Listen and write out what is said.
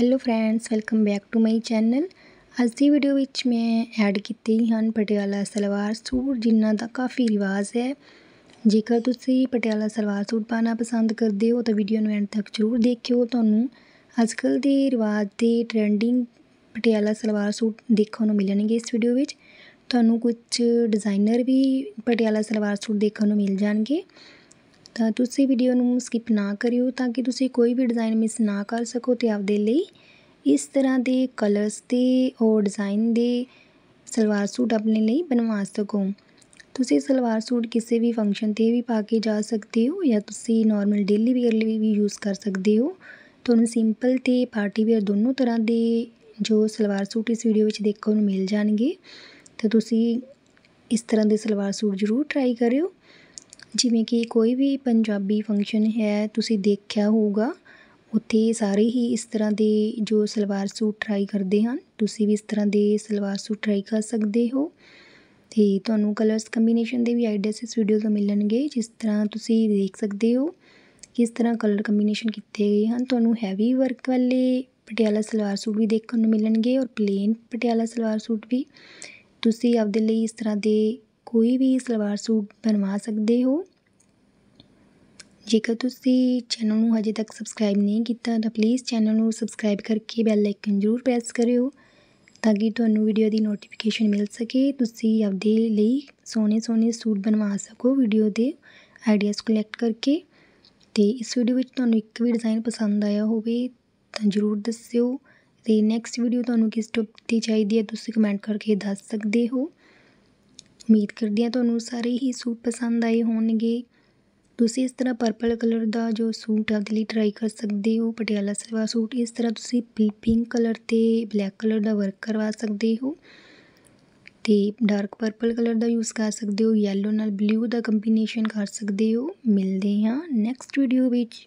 hello friends welcome back to my channel ਅੱਜ ਦੀ video ਵਿੱਚ ਮੈਂ ਐਡ ਕੀਤੀ ਹਨ ਪਟਿਆਲਾ ਸਲਵਾਰ ਸੂਟ ਜਿੰਨਾ ਦਾ ਕਾਫੀ ਰਿਵਾਜ ਹੈ ਜੇਕਰ ਤੁਸੀਂ ਪਟਿਆਲਾ ਸਲਵਾਰ ਸੂਟ ਪਾਣਾ ਪਸੰਦ ਕਰਦੇ ਹੋ ਤਾਂ ਵੀਡੀਓ ਨੂੰ ਐਂਡ ਤੱਕ ਜ਼ਰੂਰ ਦੇਖਿਓ ਤੁਹਾਨੂੰ ਅੱਜਕੱਲ ਦੇ ਰਿਵਾਜ ਦੇ ਟ੍ਰੈਂਡਿੰਗ ਪਟਿਆਲਾ ਸਲਵਾਰ ਸੂਟ ਦੇਖਣ ਨੂੰ ਮਿਲਣਗੇ ਇਸ ਵੀਡੀਓ ਵਿੱਚ ਤੁਹਾਨੂੰ ਕੁਝ ਡਿਜ਼ਾਈਨਰ ਵੀ ਪਟਿਆਲਾ ਸਲਵਾਰ ਸੂਟ ਦੇਖਣ ਨੂੰ ਮਿਲ ਜਾਣਗੇ ਤਾਂ ਤੁਸੀਂ ਵੀਡੀਓ ਨੂੰ ਸਕਿਪ ਨਾ ਕਰਿਓ ਤਾਂ ਕਿ ਤੁਸੀਂ ਕੋਈ ਵੀ ਡਿਜ਼ਾਈਨ ਮਿਸ ਨਾ ਕਰ ਸਕੋ ਤੇ ਆਪਦੇ ਲਈ ਇਸ ਤਰ੍ਹਾਂ ਦੇ ਕਲਰਸ ਦੇ ਉਹ ਡਿਜ਼ਾਈਨ ਦੇ ਸਲਵਾਰ ਸੂਟ ਆਪਣੇ ਲਈ ਬਣਵਾ ਸਕੋ ਤੁਸੀਂ ਸਲਵਾਰ ਸੂਟ ਕਿਸੇ ਵੀ ਫੰਕਸ਼ਨ ਤੇ ਵੀ ਪਾ ਕੇ ਜਾ ਸਕਦੇ ਹੋ ਜਾਂ ਤੁਸੀਂ ਨਾਰਮਲ ਡੇਲੀ ਵੇਅਰ ਲਈ ਵੀ ਯੂਜ਼ ਕਰ ਸਕਦੇ ਹੋ ਤੁਹਾਨੂੰ ਸਿੰਪਲ ਤੇ ਪਾਰਟੀ ਵੇਅਰ ਦੋਨੋਂ ਤਰ੍ਹਾਂ ਦੇ ਜੋ ਸਲਵਾਰ ਸੂਟ ਇਸ ਵੀਡੀਓ ਵਿੱਚ ਦੇਖਣ ਨੂੰ ਮਿਲ ਜਾਣਗੇ ਤਾਂ ਤੁਸੀਂ ਇਸ ਤਰ੍ਹਾਂ ਦੇ ਸਲਵਾਰ ਸੂਟ ਜ਼ਰੂਰ ਟਰਾਈ ਕਰਿਓ ਜਿਵੇਂ ਕਿ ਕੋਈ ਵੀ ਪੰਜਾਬੀ ਫੰਕਸ਼ਨ ਹੈ ਤੁਸੀਂ ਦੇਖਿਆ ਹੋਊਗਾ ਉੱਥੇ ਸਾਰੇ ਹੀ ਇਸ ਤਰ੍ਹਾਂ ਦੇ ਜੋ ਸਲਵਾਰ ਸੂਟ ਟਰਾਈ ਕਰਦੇ ਹਨ ਤੁਸੀਂ ਵੀ ਇਸ ਤਰ੍ਹਾਂ ਦੇ ਸਲਵਾਰ ਸੂਟ ਟਰਾਈ ਕਰ ਸਕਦੇ ਹੋ ਤੇ ਤੁਹਾਨੂੰ ਕਲਰਸ ਕੰਬੀਨੇਸ਼ਨ ਦੇ ਵੀ ਆਈਡੀਆਸ ਇਸ ਵੀਡੀਓ ਤੋਂ ਮਿਲਣਗੇ ਜਿਸ ਤਰ੍ਹਾਂ ਤੁਸੀਂ ਦੇਖ ਸਕਦੇ ਹੋ ਕਿਸ ਤਰ੍ਹਾਂ ਕਲਰ ਕੰਬੀਨੇਸ਼ਨ ਕੀਤੇ ਗਏ ਹਨ ਤੁਹਾਨੂੰ ਹੈਵੀ ਵਰਕ ਵਾਲੇ ਪਟਿਆਲਾ ਸਲਵਾਰ ਸੂਟ ਵੀ ਦੇਖਣ ਨੂੰ ਮਿਲਣਗੇ ਔਰ ਪਲੇਨ ਪਟਿਆਲਾ ਸਲਵਾਰ ਸੂਟ ਵੀ ਤੁਸੀਂ ਆਪਦੇ ਲਈ ਇਸ ਤਰ੍ਹਾਂ ਦੇ ਕੋਈ ਵੀ ਸਲਵਾਰ ਸੂਟ ਬਣਵਾ ਸਕਦੇ ਹੋ ਜੇਕਰ ਤੁਸੀਂ ਚੈਨਲ ਨੂੰ ਹਜੇ ਤੱਕ ਸਬਸਕ੍ਰਾਈਬ ਨਹੀਂ ਕੀਤਾ ਤਾਂ ਪਲੀਜ਼ ਚੈਨਲ ਨੂੰ ਸਬਸਕ੍ਰਾਈਬ ਕਰਕੇ ਬੈਲ ਆਈਕਨ ਜ਼ਰੂਰ ਪ੍ਰੈਸ ਕਰਿਓ ਤਾਂ ਕਿ ਤੁਹਾਨੂੰ ਵੀਡੀਓ ਦੀ ਨੋਟੀਫਿਕੇਸ਼ਨ ਮਿਲ ਸਕੇ ਤੁਸੀਂ ਆਪਦੇ ਲਈ ਸੋਹਣੇ ਸੋਹਣੇ ਸੂਟ ਬਣਵਾ ਸਕੋ ਵੀਡੀਓ ਦੇ ਆਈਡੀਆਸ ਕਲੈਕਟ ਕਰਕੇ ਤੇ ਇਸ ਵੀਡੀਓ ਵਿੱਚ ਤੁਹਾਨੂੰ ਇੱਕ ਵੀ ਡਿਜ਼ਾਈਨ ਪਸੰਦ ਆਇਆ ਹੋਵੇ ਤਾਂ ਜ਼ਰੂਰ ਦੱਸਿਓ ਤੇ ਨੈਕਸਟ ਵੀਡੀਓ ਤੁਹਾਨੂੰ ਕਿਸ ਟੌਪਿਕ ਤੇ ਚਾਹੀਦੀ ਹੈ ਤੁਸੀਂ ਕਮੈਂਟ ਕਰਕੇ ਦੱਸ ਸਕਦੇ ਹੋ ਉਮੀਦ ਕਰਦੀ ਹਾਂ ਤੁਹਾਨੂੰ ਸਾਰੇ ਹੀ ਸੂਟ ਪਸੰਦ ਆਏ ਹੋਣਗੇ ਤੁਸੀਂ ਇਸ ਤਰ੍ਹਾਂ ਪਰਪਲ ਕਲਰ ਦਾ ਜੋ ਸੂਟ ਉਹਦੇ ਲਈ ਟਰਾਈ ਕਰ ਸਕਦੇ ਹੋ ਪਟਿਆਲਾ ਸਲਵਾਰ ਸੂਟ ਇਸ ਤਰ੍ਹਾਂ ਤੁਸੀਂ ਪਿੰਕ ਕਲਰ ਤੇ ਬਲੈਕ ਕਲਰ ਦਾ ਵਰਕ ਕਰਵਾ ਸਕਦੇ ਹੋ ਤੇ ਡਾਰਕ ਪਰਪਲ ਕਲਰ ਦਾ ਯੂਜ਼ ਕਰ ਸਕਦੇ ਹੋ yellow ਨਾਲ ਬਲੂ ਦਾ ਕੰਬੀਨੇਸ਼ਨ ਕਰ ਸਕਦੇ ਹੋ ਮਿਲਦੇ ਹਾਂ ਨੈਕਸਟ ਵੀਡੀਓ ਵਿੱਚ